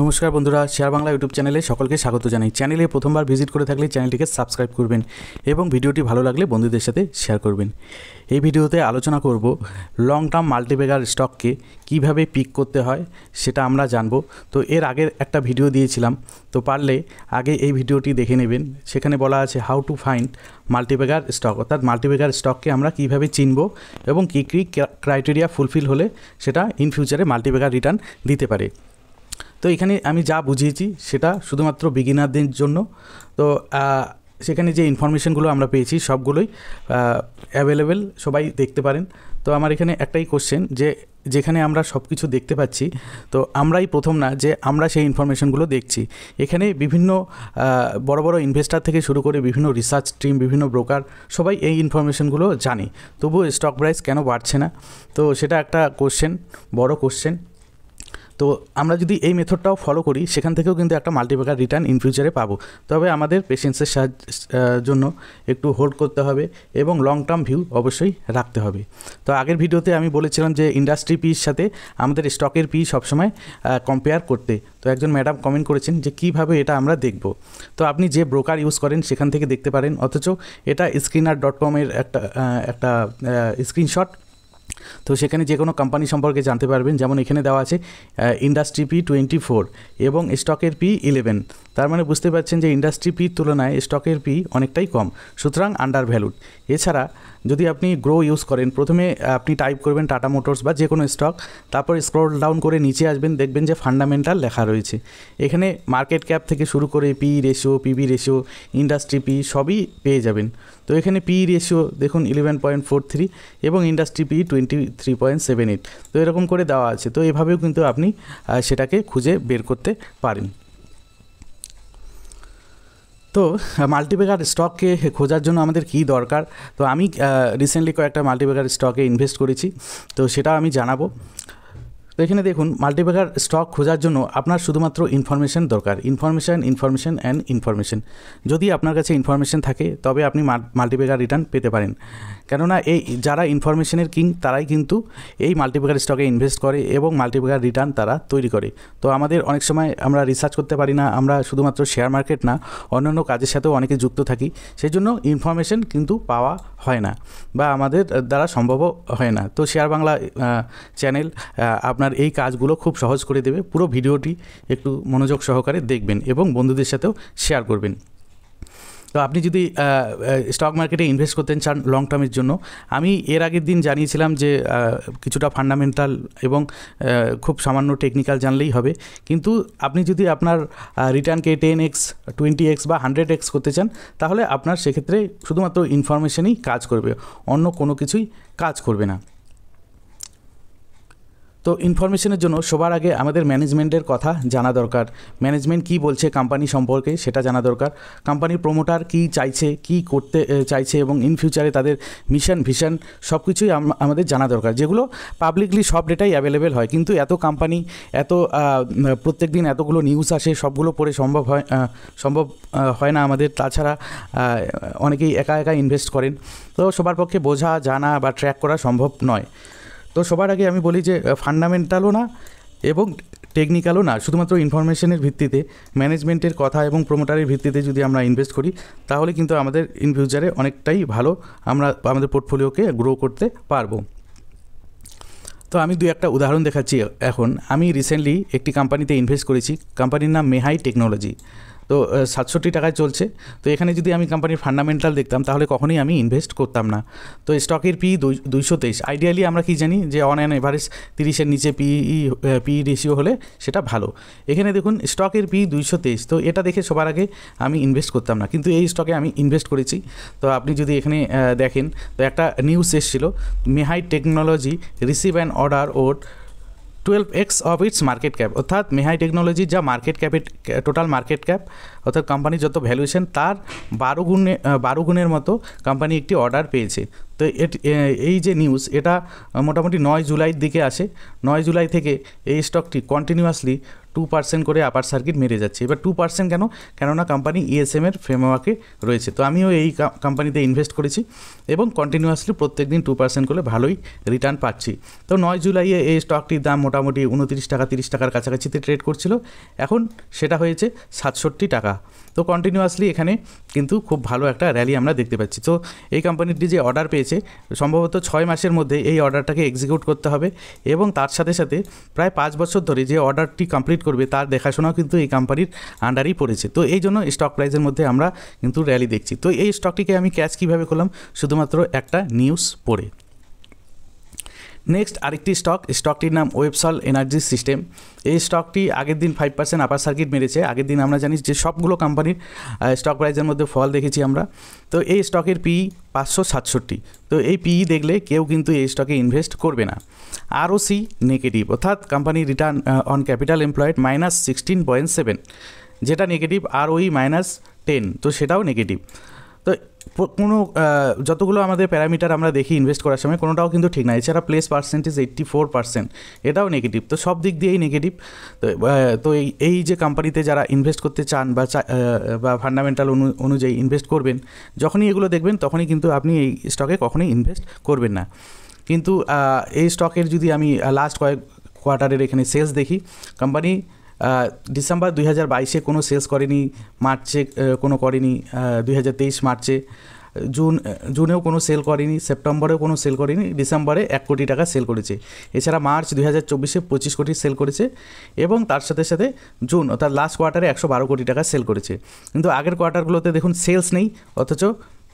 নমস্কার বন্ধুরা share Bangla YouTube চ্যানেলে সকলকে স্বাগত জানাই চ্যানেলে প্রথমবার ভিজিট করে থাকলে চ্যানেলটিকে সাবস্ক্রাইব করবেন এবং ভিডিওটি ভালো লাগলে বন্ধুদের সাথে শেয়ার করবেন এই ভিডিওতে আলোচনা করব লং টার্ম মাল্টিবেগার স্টককে কিভাবে পিক করতে হয় সেটা আমরা জানব তো এর আগের একটা ভিডিও দিয়েছিলাম তো পারলে আগে এই ভিডিওটি দেখে নেবেন সেখানে বলা আছে how to find multibagger stock অর্থাৎ মাল্টিবেগার স্টককে আমরা কিভাবে চিনব এবং কী কী ক্রাইটেরিয়া ফুলফিল হলে সেটা ইন ফিউচারে মাল্টিবেগার রিটার্ন দিতে পারে তো এখানে আমি যা বুঝিয়েছি সেটা শুধুমাত্র বিগিনারদের জন্য তো সেখানে যে ইনফরমেশনগুলো আমরা পেয়েছি সবগুলোই অ্যাভেলেবেল সবাই দেখতে পারেন তো আমার এখানে একটাই কোশ্চেন যে যেখানে আমরা সব কিছু দেখতে পাচ্ছি তো আমরাই প্রথম না যে আমরা সেই ইনফরমেশনগুলো দেখছি এখানে বিভিন্ন বড় বড় ইনভেস্টার থেকে শুরু করে বিভিন্ন রিসার্চ টিম বিভিন্ন ব্রোকার সবাই এই ইনফরমেশনগুলো জানে তবুও স্টক প্রাইস কেন বাড়ছে না তো সেটা একটা কোশ্চেন বড় কোশ্চেন তো আমরা যদি এই মেথডটাও ফলো করি সেখান থেকেও কিন্তু একটা মাল্টিপ্লিকার রিটার্ন ইন ফিউচারে পাবো তবে আমাদের পেশেন্সের জন্য একটু হোল্ড করতে হবে এবং লং টার্ম ভিউ অবশ্যই রাখতে হবে তো আগের ভিডিওতে আমি বলেছিলাম যে ইন্ডাস্ট্রি পির সাথে আমাদের স্টকের পি সবসময় কম্পেয়ার করতে তো একজন ম্যাডাম কমেন্ট করেছেন যে কিভাবে এটা আমরা দেখব তো আপনি যে ব্রোকার ইউজ করেন সেখান থেকে দেখতে পারেন অথচ এটা স্ক্রিনার ডট কমের একটা একটা স্ক্রিনশট তো সেখানে যে কোনো কোম্পানি সম্পর্কে জানতে পারবেন যেমন এখানে দেওয়া আছে ইন্ডাস্ট্রি পি টোয়েন্টি ফোর এবং স্টকের পি ইলেভেন তার মানে বুঝতে পারছেন যে ইন্ডাস্ট্রি পির তুলনায় স্টকের পি অনেকটাই কম সুতরাং আন্ডার ভ্যালুড এছাড়া যদি আপনি গ্রো ইউজ করেন প্রথমে আপনি টাইপ করবেন টাটা মোটরস বা যে কোনো স্টক তারপর স্ক্রল ডাউন করে নিচে আসবেন দেখবেন যে ফান্ডামেন্টাল লেখা রয়েছে এখানে মার্কেট ক্যাপ থেকে শুরু করে P ratio PB ratio industry P সবই পেয়ে যাবেন তো এখানে পি রেশিও দেখুন ইলেভেন পয়েন্ট ফোর থ্রি এবং industry P twenty three point seven eight তো এরকম করে দেওয়া আছে তো এভাবেও কিন্তু আপনি সেটাকে খুঁজে বের করতে পারেন তো মাল্টিপেকার স্টককে খোঁজার জন্য আমাদের কি দরকার তো আমি রিসেন্টলি কয়েকটা মাল্টিপেকার স্টকে ইনভেস্ট করেছি তো সেটাও আমি জানাবো তো এখানে দেখুন মাল্টিপ্যাকার স্টক খোঁজার জন্য আপনার শুধুমাত্র ইনফরমেশন দরকার ইনফরমেশান ইনফরমেশান অ্যান্ড ইনফরমেশান যদি আপনার কাছে ইনফরমেশন থাকে তবে আপনি মাল্টিপ্যাকার রিটার্ন পেতে পারেন কেননা এই যারা ইনফরমেশনের কিং তারাই কিন্তু এই মাল্টিপ্লিকার স্টকে ইনভেস্ট করে এবং মাল্টিপ্লিকার রিটার্ন তারা তৈরি করে তো আমাদের অনেক সময় আমরা রিসার্চ করতে পারি না আমরা শুধুমাত্র শেয়ার মার্কেট না অন্যান্য কাজের সাথেও অনেকে যুক্ত থাকি সেই জন্য ইনফরমেশন কিন্তু পাওয়া হয় না বা আমাদের দ্বারা সম্ভবও হয় না তো শেয়ার বাংলা চ্যানেল আপনার এই কাজগুলো খুব সহজ করে দেবে পুরো ভিডিওটি একটু মনোযোগ সহকারে দেখবেন এবং বন্ধুদের সাথেও শেয়ার করবেন তো আপনি যদি স্টক মার্কেটে ইনভেস্ট করতেন চান লং টার্মের জন্য আমি এর আগের দিন জানিয়েছিলাম যে কিছুটা ফান্ডামেন্টাল এবং খুব সামান্য টেকনিক্যাল জানলেই হবে কিন্তু আপনি যদি আপনার রিটার্নকে টেন এক্স টোয়েন্টি এক্স বা হান্ড্রেড এক্স করতে চান তাহলে আপনার সেক্ষেত্রে শুধুমাত্র ইনফরমেশনই কাজ করবে অন্য কোনো কিছুই কাজ করবে না তো ইনফরমেশনের জন্য সবার আগে আমাদের ম্যানেজমেন্টের কথা জানা দরকার ম্যানেজমেন্ট কি বলছে কোম্পানি সম্পর্কে সেটা জানা দরকার কোম্পানির প্রমোটার কি চাইছে কি করতে চাইছে এবং ইন ফিউচারে তাদের মিশন ভিশন সব কিছুই আমাদের জানা দরকার যেগুলো পাবলিকলি সব ডেটাই অ্যাভেলেবেল হয় কিন্তু এত কোম্পানি এত প্রত্যেক দিন এতগুলো নিউজ আসে সবগুলো পড়ে সম্ভব হয় সম্ভব হয় না আমাদের তাছাড়া অনেকেই একা একা ইনভেস্ট করেন তো সবার পক্ষে বোঝা জানা বা ট্র্যাক করা সম্ভব নয় তো সবার আগে আমি বলি যে ফান্ডামেন্টালও না এবং টেকনিক্যালও না শুধুমাত্র ইনফরমেশনের ভিত্তিতে ম্যানেজমেন্টের কথা এবং প্রোমোটারের ভিত্তিতে যদি আমরা ইনভেস্ট করি তাহলে কিন্তু আমাদের ইন ফিউচারে অনেকটাই ভালো আমরা আমাদের পোর্টফোলিওকে গ্রো করতে পারবো তো আমি দু একটা উদাহরণ দেখাচ্ছি এখন আমি রিসেন্টলি একটি কোম্পানিতে ইনভেস্ট করেছি কোম্পানির নাম মেহাই টেকনোলজি তো সাতষট্টি টাকায় চলছে তো এখানে যদি আমি কোম্পানির ফান্ডামেন্টাল দেখতাম তাহলে কখনোই আমি ইনভেস্ট করতাম না তো স্টকের পি দুইশো তেইশ আইডিয়ালি আমরা কি জানি যে অন অ্যান এভারেজ তিরিশের নিচে পি পি রেশিও হলে সেটা ভালো এখানে দেখুন স্টকের পি দুইশো তেইশ তো এটা দেখে সবার আগে আমি ইনভেস্ট করতাম না কিন্তু এই স্টকে আমি ইনভেস্ট করেছি তো আপনি যদি এখানে দেখেন তো একটা নিউজ এসেছিল Mehai technology receive and order worth twelve X of its market cap অর্থাৎ মেহাই টেকনোলজি যা মার্কেট ক্যাপের টোটাল মার্কেট ক্যাপ অর্থাৎ কোম্পানির যত ভ্যালুয়েশন তার বারো গুণে বারো গুণের মতো কোম্পানি একটি অর্ডার পেয়েছে তো এই যে নিউজ এটা মোটামুটি নয় জুলাইয়ের দিকে আসে নয় জুলাই থেকে এই স্টকটি কন্টিনিউয়াসলি টু পার্সেন্ট করে আপার সার্কিট মেরে যাচ্ছে এবার টু পার্সেন্ট কেন কেননা কোম্পানি ইএসএম e এর ফ্রেমওয়ার্কে রয়েছে তো আমিও এই কোম্পানিতে ইনভেস্ট করেছি এবং কন্টিনিউয়াসলি প্রত্যেক দিন টু পার্সেন্ট করে ভালোই রিটার্ন পাচ্ছি তো নয় জুলাইয়ে এই স্টকটির দাম মোটামুটি উনত্রিশ টাকা তিরিশ টাকার কাছাকাছিতে ট্রেড করছিল এখন সেটা হয়েছে সাতষট্টি টাকা তো কন্টিনিউয়াসলি এখানে কিন্তু খুব ভালো একটা র্যালি আমরা দেখতে পাচ্ছি তো এই কোম্পানিটি যে অর্ডার পেয়েছে সম্ভবত ছয় মাসের মধ্যে এই অর্ডারটাকে এক্সিকিউট করতে হবে এবং তার সাথে সাথে প্রায় পাঁচ বছর ধরে যে অর্ডারটি কমপ্লিট করবে তার দেখাশোনাও কিন্তু এই কোম্পানির আন্ডারই পড়েছে তো এই জন্য স্টক প্রাইসের মধ্যে আমরা কিন্তু র্যালি দেখছি তো এই স্টকটিকে আমি ক্যাচ কীভাবে করলাম শুধুমাত্র একটা নিউজ পড়ে নেক্সট আরেকটি স্টক স্টকটির নাম ওয়েবসল এনার্জি সিস্টেম এই স্টকটি আগের দিন ফাইভ পার্সেন্ট আপার সার্কিট মেরেছে আগের দিন আমরা জানি যে সবগুলো কোম্পানির স্টক প্রাইজের মধ্যে ফল দেখেছি আমরা তো এই স্টকের পি পাঁচশো সাতষট্টি তো এই পিই দেখলে কেউ কিন্তু এই স্টকে ইনভেস্ট করবে না আরওসি নেগেটিভ অর্থাৎ কোম্পানির return on capital employed minus sixteen point seven যেটা নেগেটিভ আর ওই মাইনাস টেন তো সেটাও নেগেটিভ কোনো যতগুলো আমাদের প্যারামিটার আমরা দেখি ইনভেস্ট করার সময় কোনোটাও কিন্তু ঠিক না এছাড়া pledge percentage eighty four percent এটাও নেগেটিভ তো সব দিক দিয়েই নেগেটিভ তো তো এই এই যে কোম্পানিতে যারা ইনভেস্ট করতে চান বা বা ফান্ডামেন্টাল অনু অনুযায়ী ইনভেস্ট করবেন যখনই এগুলো দেখবেন তখনই কিন্তু আপনি এই স্টকে কখনোই ইনভেস্ট করবেন না কিন্তু এই স্টকের যদি আমি লাস্ট কয়েক কোয়ার্টারের এখানে সেলস দেখি কোম্পানি ডিসেম্বর দুই হাজার বাইশে কোনো সেলস করেনি মার্চে কোনো করেনি দুই হাজার তেইশ মার্চে জুন জুনেও কোনো সেল করেনি সেপ্টেম্বরেও কোনো সেল করেনি ডিসেম্বরে এক কোটি টাকা সেল করেছে এছাড়া মার্চ দুই হাজার চব্বিশে পঁচিশ কোটি সেল করেছে এবং তার সাথে সাথে জুন অর্থাৎ লাস্ট কোয়ার্টারে একশো বারো কোটি টাকা সেল করেছে কিন্তু আগের কোয়ার্টারগুলোতে দেখুন সেলস নেই অথচ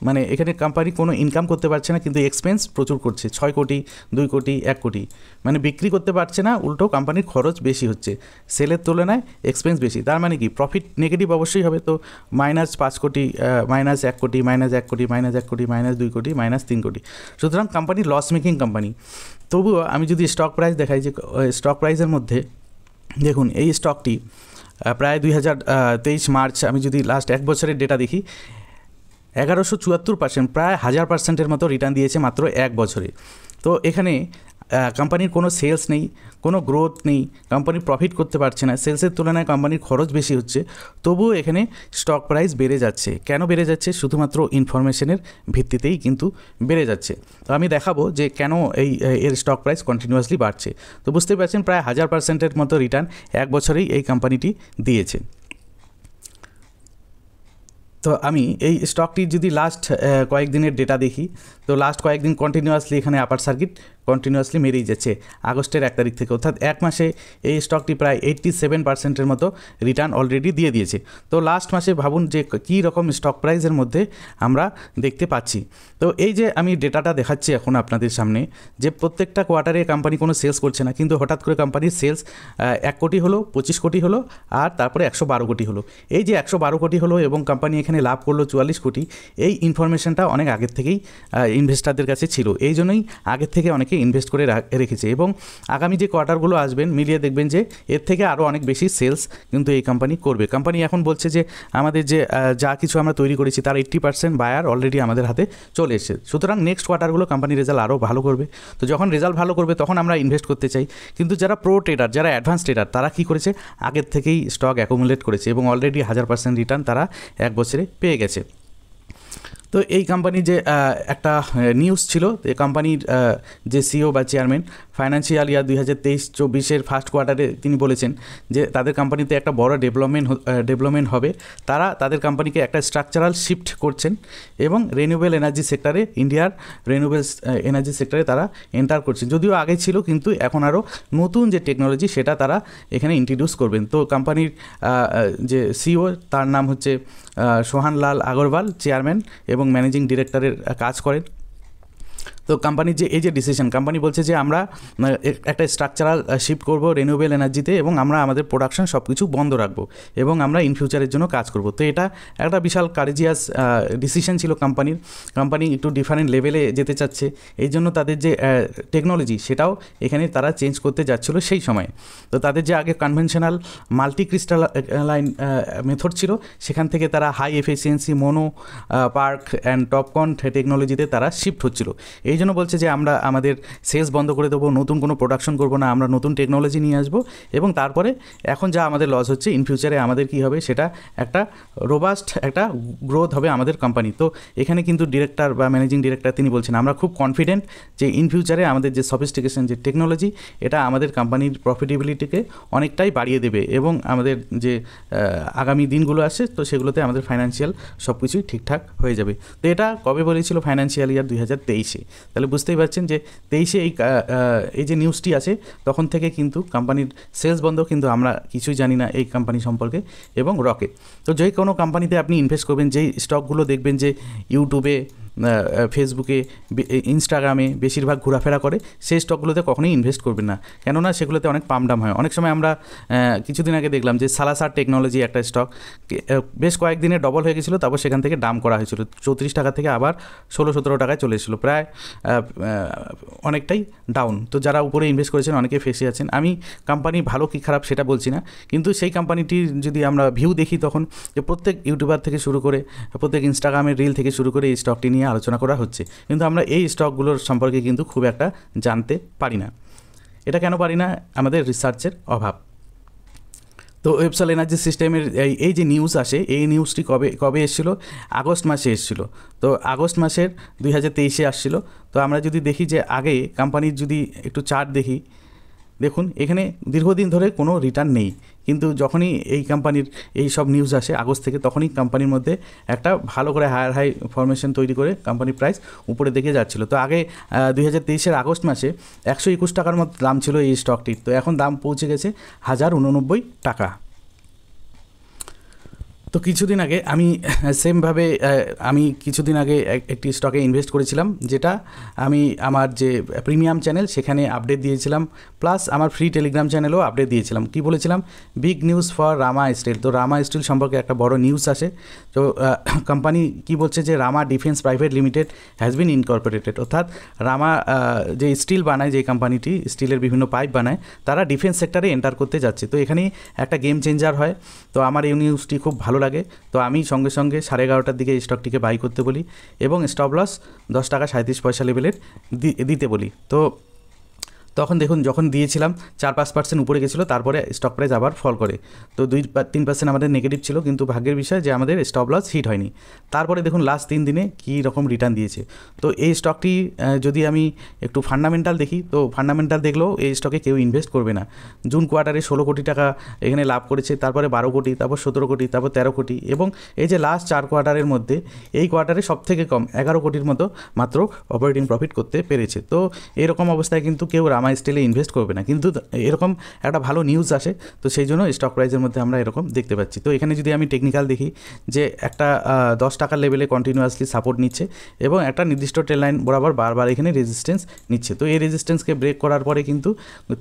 মানে এখানে কোম্পানি কোনো ইনকাম করতে পারছে না কিন্তু এক্সপেন্স প্রচুর করছে ছয় কোটি দুই কোটি এক কোটি মানে বিক্রি করতে পারছে না উল্টো কোম্পানির খরচ বেশি হচ্ছে সেলের তুলনায় এক্সপেন্স বেশি তার মানে কি প্রফিট নেগেটিভ অবশ্যই হবে তো মাইনাস পাঁচ কোটি মাইনাস এক কোটি মাইনাস এক কোটি মাইনাস এক কোটি মাইনাস দুই কোটি মাইনাস তিন কোটি সুতরাং কোম্পানি লস মেকিং কোম্পানি তবুও আমি যদি স্টক প্রাইস দেখাই যে স্টক প্রাইসের মধ্যে দেখুন এই স্টকটি প্রায় দুই হাজার তেইশ মার্চ আমি যদি লাস্ট এক বছরের ডেটা দেখি এগারোশো চুয়াত্তর পার্সেন্ট প্রায় হাজার পার্সেন্টের মতো রিটার্ন দিয়েছে মাত্র এক বছরে তো এখানে কোম্পানির কোনো সেলস নেই কোনো গ্রোথ নেই কোম্পানি প্রফিট করতে পারছে না সেলসের তুলনায় কোম্পানির খরচ বেশি হচ্ছে তবুও এখানে স্টক প্রাইস বেড়ে যাচ্ছে কেন বেড়ে যাচ্ছে শুধুমাত্র ইনফরমেশনের ভিত্তিতেই কিন্তু বেড়ে যাচ্ছে তো আমি দেখাবো যে কেন এই এর স্টক প্রাইস কন্টিনিউয়াসলি বাড়ছে তো বুঝতে পারছেন প্রায় হাজার পার্সেন্টের মতো রিটার্ন এক বছরেই এই কোম্পানিটি দিয়েছে তো আমি এই স্টকটি যদি লাস্ট কয়েকদিনের ডেটা দেখি তো লাস্ট কয়েকদিন কন্টিনিউয়াসলি এখানে আপার সার্কিট কন্টিনিউয়াসলি মেরেই যাচ্ছে আগস্টের এক তারিখ থেকে অর্থাৎ এক মাসে এই স্টকটি প্রায় এইট্টি সেভেন পার্সেন্টের মতো রিটার্ন অলরেডি দিয়ে দিয়েছে তো লাস্ট মাসে ভাবুন যে কী রকম স্টক প্রাইসের মধ্যে আমরা দেখতে পাচ্ছি তো এই যে আমি ডেটাটা দেখাচ্ছি এখন আপনাদের সামনে যে প্রত্যেকটা কোয়ার্টারে কোম্পানি কোনো সেলস করছে না কিন্তু হঠাৎ করে কোম্পানির সেলস এক কোটি হলো পঁচিশ কোটি হলো আর তারপরে একশো বারো কোটি হলো এই যে একশো বারো কোটি হলো এবং কোম্পানি এখানে লাভ করলো চুয়াল্লিশ কোটি এই ইনফরমেশনটা অনেক আগের থেকেই ইনভেস্টারদের কাছে ছিল এই জন্যই আগের থেকে অনেকে ইনভেস্ট করে রেখেছে এবং আগামী যে কোয়ার্টারগুলো আসবেন মিলিয়ে দেখবেন যে এর থেকে আরও অনেক বেশি সেলস কিন্তু এই কোম্পানি করবে কোম্পানি এখন বলছে যে আমাদের যে যা কিছু আমরা তৈরি করেছি তার এইট্টি পার্সেন্ট বায়ার অলরেডি আমাদের হাতে চলে এসেছে সুতরাং নেক্সট কোয়ার্টারগুলো কোম্পানির রেজাল্ট আরও ভালো করবে তো যখন রেজাল্ট ভালো করবে তখন আমরা ইনভেস্ট করতে চাই কিন্তু যারা প্রো ট্রেডার যারা অ্যাডভান্স ট্রেডার তারা কি করেছে আগের থেকেই স্টক অ্যাকুমুলেট করেছে এবং অলরেডি হাজার পার্সেন্ট রিটার্ন তারা এক বছরে পেয়ে গেছে তো এই কোম্পানির যে একটা নিউজ ছিল এই কোম্পানির যে সিও e বা চেয়ারম্যান ফাইন্যান্সিয়াল ইয়ার দুই হাজার তেইশ চব্বিশের ফার্স্ট কোয়ার্টারে তিনি বলেছেন যে তাদের কোম্পানিতে একটা বড় ডেভেলপমেন্ট ডেভেলপমেন্ট হবে তারা তাদের কোম্পানিকে একটা স্ট্রাকচারাল শিফট করছেন এবং রেনিউবেল এনার্জি সেক্টরে ইন্ডিয়ার রেনিউবেল এনার্জি সেক্টরে তারা এন্টার করছেন যদিও আগে ছিল কিন্তু এখন আরও নতুন যে টেকনোলজি সেটা তারা এখানে ইন্ট্রোডিউস করবেন তো কোম্পানির যে সিও e তার নাম হচ্ছে সোহানলাল আগরওয়াল চেয়ারম্যান এবং ম্যানেজিং ডিরেক্টরের কাজ করেন তো কোম্পানির যে এই যে ডিসিশন কোম্পানি বলছে যে আমরা একটা স্ট্রাকচারাল শিফট করব রিনিউয়েবল এনার্জিতে এবং আমরা আমাদের প্রোডাকশন সব কিছু বন্ধ রাখবো এবং আমরা ইন ফিউচারের জন্য কাজ করব তো এটা একটা বিশাল কারেজিয়াস ডিসিশন ছিল কোম্পানির কোম্পানি একটু ডিফারেন্ট লেভেলে যেতে চাচ্ছে এই জন্য তাদের যে টেকনোলজি সেটাও এখানে তারা চেঞ্জ করতে যাচ্ছিলো সেই সময়ে তো তাদের যে আগে কনভেনশনাল মাল্টি লাইন মেথড ছিল সেখান থেকে তারা high efficiency mono PERC and TOPCon টেকনোলজিতে তারা শিফট হচ্ছিল এই এই জন্য বলছে যে আমরা আমাদের সেলস বন্ধ করে দেবো নতুন কোনো প্রোডাকশন করবো না আমরা নতুন টেকনোলজি নিয়ে আসবো এবং তারপরে এখন যা আমাদের লস হচ্ছে ইন ফিউচারে আমাদের কি হবে সেটা একটা রোবাস্ট একটা গ্রোথ হবে আমাদের কোম্পানি তো এখানে কিন্তু ডিরেক্টর বা ম্যানেজিং ডিরেক্টর তিনি বলছেন আমরা খুব কনফিডেন্ট যে ইন ফিউচারে আমাদের যে সফিস্টিকেশন যে টেকনোলজি এটা আমাদের কোম্পানির প্রফিটেবিলিটিকে অনেকটাই বাড়িয়ে দেবে এবং আমাদের যে আগামী দিনগুলো আছে তো সেগুলোতে আমাদের ফাইন্যান্সিয়াল সব কিছুই ঠিকঠাক হয়ে যাবে তো এটা কবে বলেছিল ফাইন্যান্সিয়াল ইয়ার দুই হাজার তেইশে তাহলে বুঝতেই পারছেন যে তেইশে এই এই যে নিউজটি আছে তখন থেকে কিন্তু কোম্পানির সেলস বন্ধ কিন্তু আমরা কিছুই জানি না এই কোম্পানি সম্পর্কে এবং রকে তো যে কোনো কোম্পানিতে আপনি ইনভেস্ট করবেন যেই স্টকগুলো দেখবেন যে ইউটিউবে ফেসবুকে ইনস্টাগ্রামে বেশিরভাগ ঘোরাফেরা করে সেই স্টকগুলোতে কখনোই ইনভেস্ট করবেন না কেননা সেগুলোতে অনেক পামডাম হয় অনেক সময় আমরা কিছুদিন আগে দেখলাম যে সালাসার টেকনোলজি একটা স্টক বেশ কয়েকদিনে ডবল হয়ে গেছিলো তারপর সেখান থেকে দাম করা হয়েছিল চৌত্রিশ টাকা থেকে আবার ষোলো সতেরো টাকায় চলে এসেছিলো প্রায় অনেকটাই ডাউন তো যারা উপরে ইনভেস্ট করেছেন অনেকে ফেসে আছেন আমি কোম্পানি ভালো কি খারাপ সেটা বলছি না কিন্তু সেই কোম্পানিটির যদি আমরা ভিউ দেখি তখন যে প্রত্যেক ইউটিউবার থেকে শুরু করে প্রত্যেক ইনস্টাগ্রামের রিল থেকে শুরু করে এই স্টকটি নিয়ে নিয়ে আলোচনা করা হচ্ছে কিন্তু আমরা এই স্টকগুলোর সম্পর্কে কিন্তু খুব একটা জানতে পারি না এটা কেন পারি না আমাদের রিসার্চের অভাব তো ওয়েবসাল এনার্জি সিস্টেমের এই যে নিউজ আসে এই নিউজটি কবে কবে এসেছিলো আগস্ট মাসে এসেছিলো তো আগস্ট মাসের দুই হাজার তেইশে আসছিলো তো আমরা যদি দেখি যে আগে কোম্পানির যদি একটু চার্ট দেখি দেখুন এখানে দীর্ঘদিন ধরে কোনো রিটার্ন নেই কিন্তু যখনই এই কোম্পানির এই সব নিউজ আসে আগস্ট থেকে তখনই কোম্পানির মধ্যে একটা ভালো করে হায়ার হাই ফরমেশন তৈরি করে কোম্পানির প্রাইস উপরে দিকে যাচ্ছিলো তো আগে দুই হাজার তেইশের আগস্ট মাসে একশো একুশ টাকার মতো দাম ছিল এই স্টকটির তো এখন দাম পৌঁছে গেছে হাজার উননব্বই টাকা তো কিছুদিন আগে আমি সেমভাবে আমি কিছুদিন আগে একটি স্টকে ইনভেস্ট করেছিলাম যেটা আমি আমার যে প্রিমিয়াম চ্যানেল সেখানে আপডেট দিয়েছিলাম প্লাস আমার ফ্রি টেলিগ্রাম চ্যানেলও আপডেট দিয়েছিলাম কি বলেছিলাম big news for Rama steel তো রামা স্টিল সম্পর্কে একটা বড় নিউজ আসে তো কোম্পানি কি বলছে যে Rama defence private limited has been incorporated অর্থাৎ রামা যে স্টিল বানায় যে কোম্পানিটি স্টিলের বিভিন্ন পাইপ বানায় তারা ডিফেন্স সেক্টরে এন্টার করতে যাচ্ছে তো এখানে একটা গেম চেঞ্জার হয় তো আমার এই নিউজটি খুব ভালো ভালো লাগে তো আমি সঙ্গে সঙ্গে সাড়ে এগারোটার দিকে স্টকটিকে বাই করতে বলি এবং স্টপ লস দশ টাকা সাঁত্রিশ পয়সা লেভেলের দিতে বলি তো তখন দেখুন যখন দিয়েছিলাম চার পাঁচ পার্সেন্ট উপরে গেছিলো তারপরে স্টক প্রাইস আবার ফল করে তো দুই তিন পার্সেন্ট আমাদের নেগেটিভ ছিল কিন্তু ভাগ্যের বিষয় যে আমাদের স্টপ লস হিট হয়নি তারপরে দেখুন লাস্ট তিন দিনে কী রকম রিটার্ন দিয়েছে তো এই স্টকটি যদি আমি একটু ফান্ডামেন্টাল দেখি তো ফান্ডামেন্টাল দেখলেও এই স্টকে কেউ ইনভেস্ট করবে না জুন কোয়ার্টারে ষোলো কোটি টাকা এখানে লাভ করেছে তারপরে বারো কোটি তারপর সতেরো কোটি তারপর তেরো কোটি এবং এই যে লাস্ট চার কোয়ার্টারের মধ্যে এই কোয়ার্টারে সব থেকে কম এগারো কোটির মতো মাত্র অপারেটিং প্রফিট করতে পেরেছে তো এরকম অবস্থায় কিন্তু কেউ রামা আমার স্টিলে ইনভেস্ট করবে না কিন্তু এরকম একটা ভালো নিউজ আসে তো সেই জন্য স্টক প্রাইজের মধ্যে আমরা এরকম দেখতে পাচ্ছি তো এখানে যদি আমি টেকনিক্যাল দেখি যে একটা দশ টাকার লেভেলে কন্টিনিউয়াসলি সাপোর্ট নিচ্ছে এবং একটা নির্দিষ্ট ট্রেন লাইন বরাবর বারবার এখানে রেজিস্ট্যান্স নিচ্ছে তো এই রেজিস্ট্যান্সকে ব্রেক করার পরে কিন্তু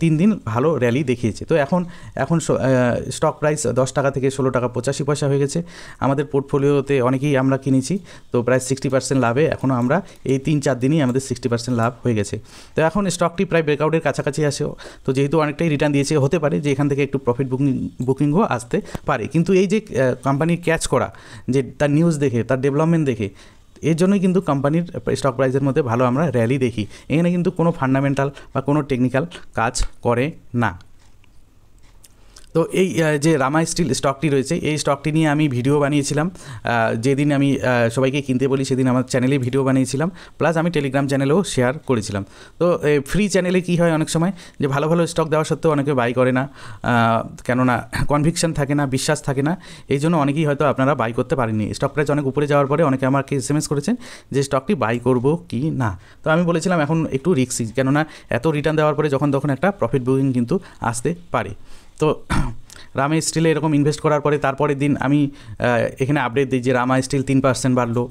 তিন দিন ভালো র্যালি দেখিয়েছে তো এখন এখন স্টক প্রাইস দশ টাকা থেকে ষোলো টাকা পঁচাশি পয়সা হয়ে গেছে আমাদের পোর্টফোলিওতে অনেকেই আমরা কিনেছি তো প্রায় সিক্সটি পার্সেন্ট লাভে এখনও আমরা এই তিন চার দিনই আমাদের সিক্সটি পার্সেন্ট লাভ হয়ে গেছে তো এখন স্টকটি প্রায় ব্রেকআউট ব্রেকআউটের কাছাকাছি আসেও তো যেহেতু অনেকটাই রিটার্ন দিয়েছে হতে পারে যে এখান থেকে একটু প্রফিট বুকিং বুকিংও আসতে পারে কিন্তু এই যে কোম্পানির ক্যাচ করা যে তার নিউজ দেখে তার ডেভেলপমেন্ট দেখে এর জন্যই কিন্তু কোম্পানির স্টক প্রাইসের মধ্যে ভালো আমরা র্যালি দেখি এখানে কিন্তু কোনো ফান্ডামেন্টাল বা কোনো টেকনিক্যাল কাজ করে না তো এই যে রামা স্টিল স্টকটি রয়েছে এই স্টকটি নিয়ে আমি ভিডিও বানিয়েছিলাম যেদিন আমি সবাইকে কিনতে বলি সেদিন আমার চ্যানেলে ভিডিও বানিয়েছিলাম প্লাস আমি টেলিগ্রাম চ্যানেলেও শেয়ার করেছিলাম তো ফ্রি চ্যানেলে কি হয় অনেক সময় যে ভালো ভালো স্টক দেওয়া সত্ত্বেও অনেকে বাই করে না কেননা কনভিকশন থাকে না বিশ্বাস থাকে না এই জন্য অনেকেই হয়তো আপনারা বাই করতে পারেননি স্টক প্রাইস অনেক উপরে যাওয়ার পরে অনেকে আমাকে এস এম এস করেছেন যে স্টকটি বাই করব কি না তো আমি বলেছিলাম এখন একটু রিক্সি কেননা এত রিটার্ন দেওয়ার পরে যখন তখন একটা প্রফিট বুকিং কিন্তু আসতে পারে তো রামা স্টিলে এরকম ইনভেস্ট করার পরে তারপরের দিন আমি এখানে আপডেট দিই যে রামা স্টিল তিন পার্সেন্ট বাড়লো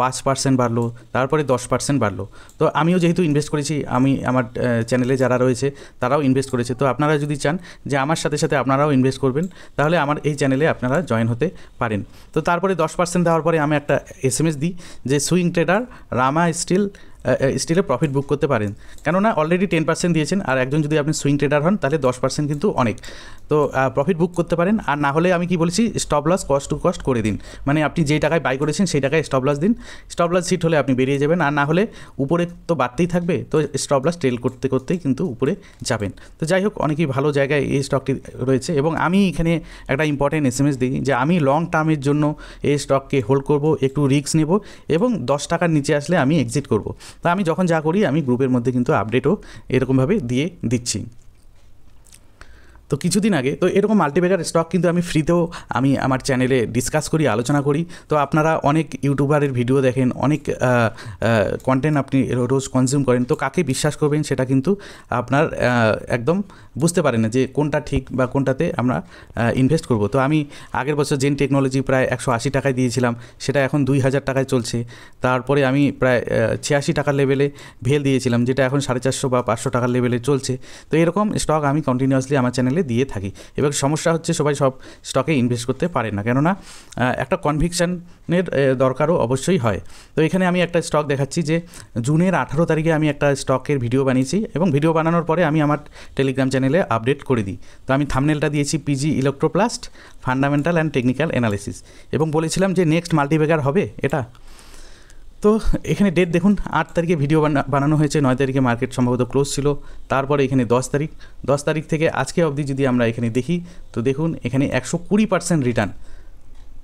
পাঁচ পার্সেন্ট বাড়লো তারপরে দশ পার্সেন্ট বাড়লো তো আমিও যেহেতু ইনভেস্ট করেছি আমি আমার চ্যানেলে যারা রয়েছে তারাও ইনভেস্ট করেছে তো আপনারা যদি চান যে আমার সাথে সাথে আপনারাও ইনভেস্ট করবেন তাহলে আমার এই চ্যানেলে আপনারা জয়েন হতে পারেন তো তারপরে দশ পার্সেন্ট দেওয়ার পরে আমি একটা এস এস দিই যে সুইং ট্রেডার রামা স্টিল স্টিলে প্রফিট বুক করতে পারেন কেননা অলরেডি টেন পার্সেন্ট দিয়েছেন আর একজন যদি আপনি সুইং ট্রেডার হন তাহলে দশ পার্সেন্ট কিন্তু অনেক তো প্রফিট বুক করতে পারেন আর না হলে আমি কি বলেছি stop loss cost to cost করে দিন মানে আপনি যে টাকায় বাই করেছেন সেই টাকায় স্টপ লস দিন স্টপ লস সিট হলে আপনি বেরিয়ে যাবেন আর না হলে উপরে তো বাড়তেই থাকবে তো স্টপ লস ট্রেল করতে করতেই কিন্তু উপরে যাবেন তো যাই হোক অনেকই ভালো জায়গায় এই স্টকটি রয়েছে এবং আমি এখানে একটা ইম্পর্টেন্ট এস এম এস দিই যে আমি লং টার্মের জন্য এই স্টককে হোল্ড করব একটু রিস্ক নেব এবং দশ টাকার নিচে আসলে আমি এক্সিট করব তা আমি যখন যা করি আমি গ্রুপের মধ্যে কিন্তু আপডেটও এরকমভাবে দিয়ে দিচ্ছি তো কিছুদিন আগে তো এরকম মাল্টিপেকার স্টক কিন্তু আমি ফ্রিতেও আমি আমার চ্যানেলে ডিসকাস করি আলোচনা করি তো আপনারা অনেক ইউটিউবারের ভিডিও দেখেন অনেক কন্টেন্ট আপনি রোজ কনজিউম করেন তো কাকে বিশ্বাস করবেন সেটা কিন্তু আপনার একদম বুঝতে পারেন না যে কোনটা ঠিক বা কোনটাতে আমরা ইনভেস্ট করব তো আমি আগের বছর জেন টেকনোলজি প্রায় একশো আশি টাকায় দিয়েছিলাম সেটা এখন দুই হাজার টাকায় চলছে তারপরে আমি প্রায় ছিয়াশি টাকার লেভেলে ভেল দিয়েছিলাম যেটা এখন সাড়ে চারশো বা পাঁচশো টাকার লেভেলে চলছে তো এরকম স্টক আমি কন্টিনিউয়াসলি আমার চ্যানেলে চ্যানেলে দিয়ে থাকি এবং সমস্যা হচ্ছে সবাই সব স্টকে ইনভেস্ট করতে পারে না কেননা একটা কনভিকশানের দরকারও অবশ্যই হয় তো এখানে আমি একটা স্টক দেখাচ্ছি যে জুনের আঠারো তারিখে আমি একটা স্টকের ভিডিও বানিয়েছি এবং ভিডিও বানানোর পরে আমি আমার টেলিগ্রাম চ্যানেলে আপডেট করে দিই তো আমি থামনেলটা দিয়েছি PG Electroplast fundamental and technical analysis এবং বলেছিলাম যে নেক্সট মাল্টিবেগার হবে এটা তো এখানে ডেট দেখুন আট তারিখে ভিডিও বানানো হয়েছে নয় তারিখে মার্কেট সম্ভবত ক্লোজ ছিল তারপরে এখানে দশ তারিখ দশ তারিখ থেকে আজকে অবধি যদি আমরা এখানে দেখি তো দেখুন এখানে একশো কুড়ি পার্সেন্ট রিটার্ন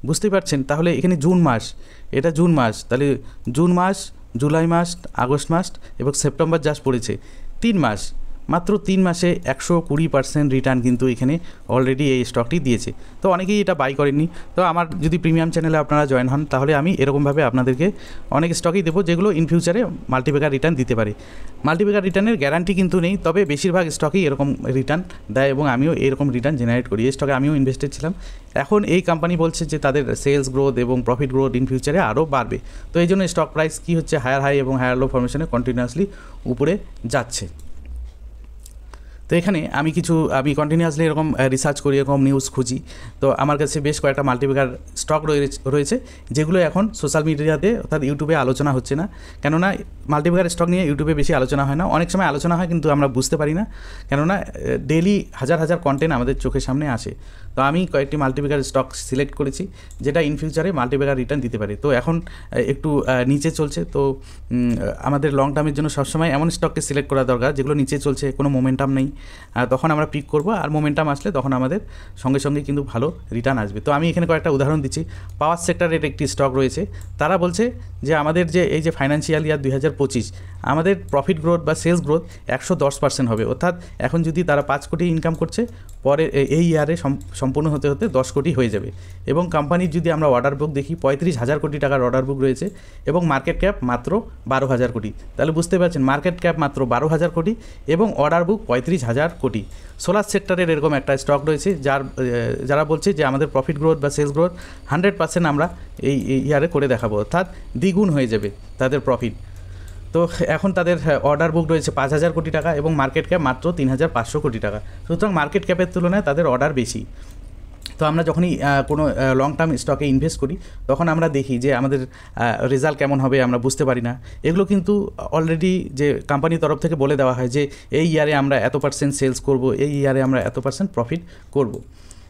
বুঝতে পারছেন তাহলে এখানে জুন মাস এটা জুন মাস তাহলে জুন মাস জুলাই মাস আগস্ট মাস এবং সেপ্টেম্বর জাস্ট পড়েছে তিন মাস মাত্র তিন মাসে একশো কুড়ি পার্সেন্ট রিটার্ন কিন্তু এখানে অলরেডি এই স্টকটি দিয়েছে তো অনেকেই এটা বাই করেননি তো আমার যদি প্রিমিয়াম চ্যানেলে আপনারা জয়েন হন তাহলে আমি এরকমভাবে আপনাদেরকে অনেক স্টকই দেবো যেগুলো ইন ফিউচারে মাল্টিপেকার রিটার্ন দিতে পারে মাল্টিপেকার রিটার্নের গ্যারান্টি কিন্তু নেই তবে বেশিরভাগ স্টকই এরকম রিটার্ন দেয় এবং আমিও এরকম রিটার্ন জেনারেট করি এই স্টকে আমিও ইনভেস্টেড ছিলাম এখন এই কোম্পানি বলছে যে তাদের সেলস গ্রোথ এবং প্রফিট গ্রোথ ইন ফিউচারে আরও বাড়বে তো এই জন্য স্টক প্রাইস কী হচ্ছে হায়ার হাই এবং হায়ার লো ফরমেশনে কন্টিনিউয়াসলি উপরে যাচ্ছে তো এখানে আমি কিছু আমি কন্টিনিউয়াসলি এরকম রিসার্চ করি এরকম নিউজ খুঁজি তো আমার কাছে বেশ কয়েকটা মাল্টিপ্লিকার স্টক রয়েছে যেগুলো এখন সোশ্যাল মিডিয়াতে অর্থাৎ ইউটিউবে আলোচনা হচ্ছে না কেননা মাল্টিপ্লিকার স্টক নিয়ে ইউটিউবে বেশি আলোচনা হয় না অনেক সময় আলোচনা হয় কিন্তু আমরা বুঝতে পারি না কেননা ডেলি হাজার হাজার কন্টেন্ট আমাদের চোখের সামনে আসে তো আমি কয়েকটি মাল্টিপ্লিকার স্টক সিলেক্ট করেছি যেটা ইন ফিউচারে মাল্টিপ্লিকার রিটার্ন দিতে পারে তো এখন একটু নিচে চলছে তো আমাদের লং টার্মের জন্য সবসময় এমন স্টককে সিলেক্ট করা দরকার যেগুলো নিচে চলছে কোনো মোমেন্টাম নেই তখন আমরা পিক করব আর মোমেন্টাম আসলে তখন আমাদের সঙ্গে সঙ্গে কিন্তু ভালো রিটার্ন আসবে তো আমি এখানে কয়েকটা উদাহরণ দিচ্ছি পাওয়ার সেক্টরের একটি স্টক রয়েছে তারা বলছে যে আমাদের যে এই যে ফাইন্যান্সিয়াল ইয়ার দুই হাজার পঁচিশ আমাদের প্রফিট গ্রোথ বা সেলস গ্রোথ একশো দশ পার্সেন্ট হবে অর্থাৎ এখন যদি তারা পাঁচ কোটি ইনকাম করছে পরে এই ইয়ারে সম্পূর্ণ হতে হতে দশ কোটি হয়ে যাবে এবং কোম্পানির যদি আমরা অর্ডার বুক দেখি পঁয়ত্রিশ হাজার কোটি টাকার অর্ডার বুক রয়েছে এবং মার্কেট ক্যাপ মাত্র বারো হাজার কোটি তাহলে বুঝতে পারছেন মার্কেট ক্যাপ মাত্র বারো হাজার কোটি এবং অর্ডার বুক পঁয়ত্রিশ হাজার কোটি সোলার সেক্টরের এরকম একটা স্টক রয়েছে যার যারা বলছে যে আমাদের প্রফিট গ্রোথ বা সেলস গ্রোথ হান্ড্রেড পার্সেন্ট আমরা এই ইয়ারে করে দেখাবো অর্থাৎ দ্বিগুণ হয়ে যাবে তাদের প্রফিট তো এখন তাদের অর্ডার হ্যাঁ, বুক রয়েছে পাঁচ হাজার কোটি টাকা এবং মার্কেট ক্যাপ মাত্র তিন হাজার পাঁচশো কোটি টাকা সুতরাং মার্কেট ক্যাপের তুলনায় তাদের অর্ডার বেশি তো আমরা যখনই কোনো লং টার্ম স্টকে ইনভেস্ট করি তখন আমরা দেখি যে আমাদের রেজাল্ট কেমন হবে আমরা বুঝতে পারি না এগুলো কিন্তু অলরেডি যে কোম্পানির তরফ থেকে বলে দেওয়া হয় যে এই ইয়ারে আমরা এত পার্সেন্ট সেলস করব এই ইয়ারে আমরা এত পার্সেন্ট প্রফিট করব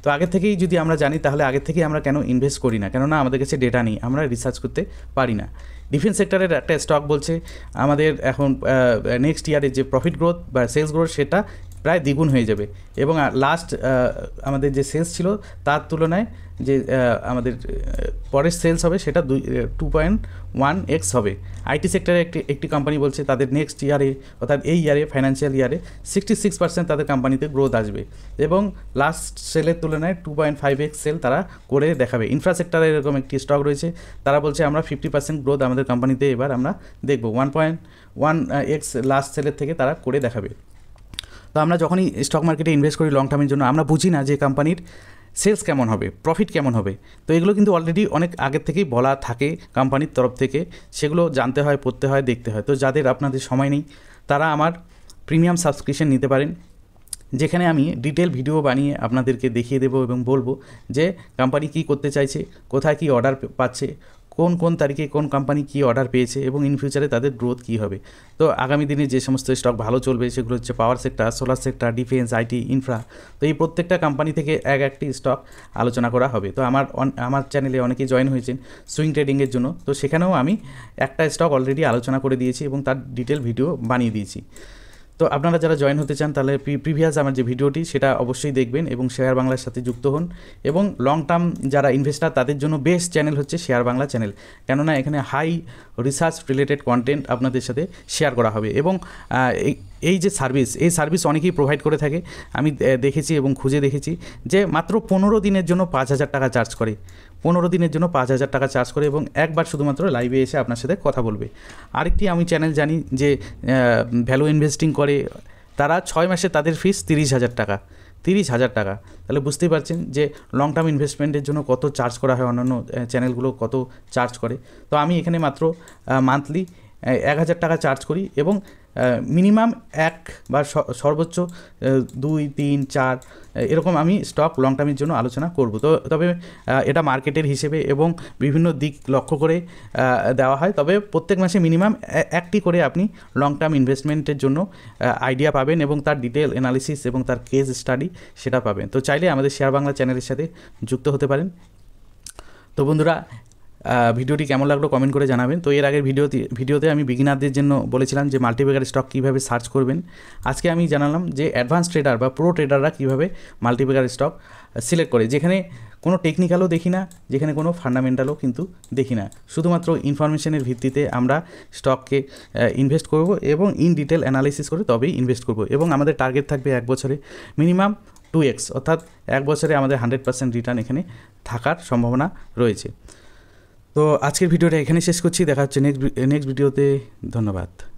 তো আগে থেকেই যদি আমরা জানি তাহলে আগে থেকেই আমরা কেন ইনভেস্ট করি না কেননা আমাদের কাছে ডেটা নেই আমরা রিসার্চ করতে পারি না ডিফেন্স সেক্টরের একটা স্টক বলছে আমাদের এখন নেক্সট ইয়ারে যে প্রফিট গ্রোথ বা সেলস গ্রোথ সেটা প্রায় দ্বিগুণ হয়ে যাবে এবং লাস্ট আমাদের যে সেলস ছিল তার তুলনায় যে আমাদের পরের সেলস হবে সেটা দুই টু পয়েন্ট ওয়ান এক্স হবে আইটি সেক্টরে একটি একটি কোম্পানি বলছে তাদের নেক্সট ইয়ারে অর্থাৎ এই ইয়ারে ফাইন্যান্সিয়াল ইয়ারে সিক্সটি সিক্স পার্সেন্ট তাদের কোম্পানিতে গ্রোথ আসবে এবং লাস্ট সেলের তুলনায় two point five x sale তারা করে দেখাবে ইনফ্রাস্ট্রাকচারে এরকম একটি স্টক রয়েছে তারা বলছে আমরা ফিফটি পার্সেন্ট গ্রোথ আমাদের কোম্পানিতে এবার আমরা দেখব one point one x last সেলের থেকে তারা করে দেখাবে তো আমরা যখনই স্টক মার্কেটে ইনভেস্ট করি লং টার্মের জন্য আমরা বুঝি না যে কোম্পানির সেলস কেমন হবে প্রফিট কেমন হবে তো এগুলো কিন্তু অলরেডি অনেক আগের থেকেই বলা থাকে কোম্পানির তরফ থেকে সেগুলো জানতে হয় পড়তে হয় দেখতে হয় তো যাদের আপনাদের সময় নেই তারা আমার প্রিমিয়াম সাবস্ক্রিপশন নিতে পারেন যেখানে আমি ডিটেল ভিডিও বানিয়ে আপনাদেরকে দেখিয়ে দেবো এবং বলবো যে কোম্পানি কি করতে চাইছে কোথায় কি অর্ডার পাচ্ছে কোন কোন তারিখে কোন কোম্পানি কী অর্ডার পেয়েছে এবং ইন ফিউচারে তাদের গ্রোথ কী হবে তো আগামী দিনে যে সমস্ত স্টক ভালো চলবে সেগুলো হচ্ছে power sector solar sector defence IT infra তো এই প্রত্যেকটা কোম্পানি থেকে এক একটি স্টক আলোচনা করা হবে তো আমার আমার চ্যানেলে অনেকেই জয়েন হয়েছেন সুইং ট্রেডিংয়ের জন্য তো সেখানেও আমি একটা স্টক অলরেডি আলোচনা করে দিয়েছি এবং তার ডিটেল ভিডিও বানিয়ে দিয়েছি তো আপনারা যারা জয়েন হতে চান তাহলে প্রিভিয়াস আমার যে ভিডিওটি সেটা অবশ্যই দেখবেন এবং শেয়ার বাংলার সাথে যুক্ত হন এবং লং টার্ম যারা ইনভেস্টার তাদের জন্য বেস্ট চ্যানেল হচ্ছে শেয়ার বাংলা চ্যানেল কেননা এখানে হাই রিসার্চ রিলেটেড কন্টেন্ট আপনাদের সাথে শেয়ার করা হবে এবং এই যে সার্ভিস এই সার্ভিস অনেকেই প্রোভাইড করে থাকে আমি দেখেছি এবং খুঁজে দেখেছি যে মাত্র পনেরো দিনের জন্য পাঁচ হাজার টাকা চার্জ করে পনেরো দিনের জন্য পাঁচ হাজার টাকা চার্জ করে এবং একবার শুধুমাত্র লাইভে এসে আপনার সাথে কথা বলবে আরেকটি আমি চ্যানেল জানি যে ভ্যালু ইনভেস্টিং করে তারা ছয় মাসে তাদের ফিস তিরিশ হাজার টাকা তিরিশ হাজার টাকা তাহলে বুঝতেই পারছেন যে লং টার্ম ইনভেস্টমেন্টের জন্য কত চার্জ করা হয় অন্যান্য চ্যানেলগুলো কত চার্জ করে তো আমি এখানে মাত্র মান্থলি এক হাজার টাকা চার্জ করি এবং মিনিমাম এক বা সর্বোচ্চ দুই তিন চার এরকম আমি স্টক লং টার্মের জন্য আলোচনা করব তো তবে এটা মার্কেটের হিসেবে এবং বিভিন্ন দিক লক্ষ্য করে দেওয়া হয় তবে প্রত্যেক মাসে মিনিমাম একটি করে আপনি লং টার্ম ইনভেস্টমেন্টের জন্য আইডিয়া পাবেন এবং তার ডিটেল অ্যানালিসিস এবং তার কেস স্টাডি সেটা পাবেন তো চাইলে আমাদের শেয়ার বাংলা চ্যানেলের সাথে যুক্ত হতে পারেন তো বন্ধুরা ভিডিওটি কেমন লাগলো কমেন্ট করে জানাবেন তো এর আগের ভিডিওতে ভিডিওতে আমি বিগিনারদের জন্য বলেছিলাম যে মাল্টিপ্যাকার স্টক কীভাবে সার্চ করবেন আজকে আমি জানালাম যে অ্যাডভান্স ট্রেডার বা প্রো ট্রেডাররা কীভাবে মাল্টিপ্যাকার স্টক সিলেক্ট করে যেখানে কোনো টেকনিক্যালও দেখি না যেখানে কোনো ফান্ডামেন্টালও কিন্তু দেখি না শুধুমাত্র ইনফরমেশনের ভিত্তিতে আমরা স্টককে ইনভেস্ট করব এবং ইন ডিটেল অ্যানালিসিস করে তবেই ইনভেস্ট করব এবং আমাদের টার্গেট থাকবে এক বছরে মিনিমাম টু এক্স অর্থাৎ এক বছরে আমাদের হান্ড্রেড পার্সেন্ট রিটার্ন এখানে থাকার সম্ভাবনা রয়েছে তো আজকের ভিডিওটা এখানেই শেষ করছি দেখা হচ্ছে নেক্সট ভিডিওতে ধন্যবাদ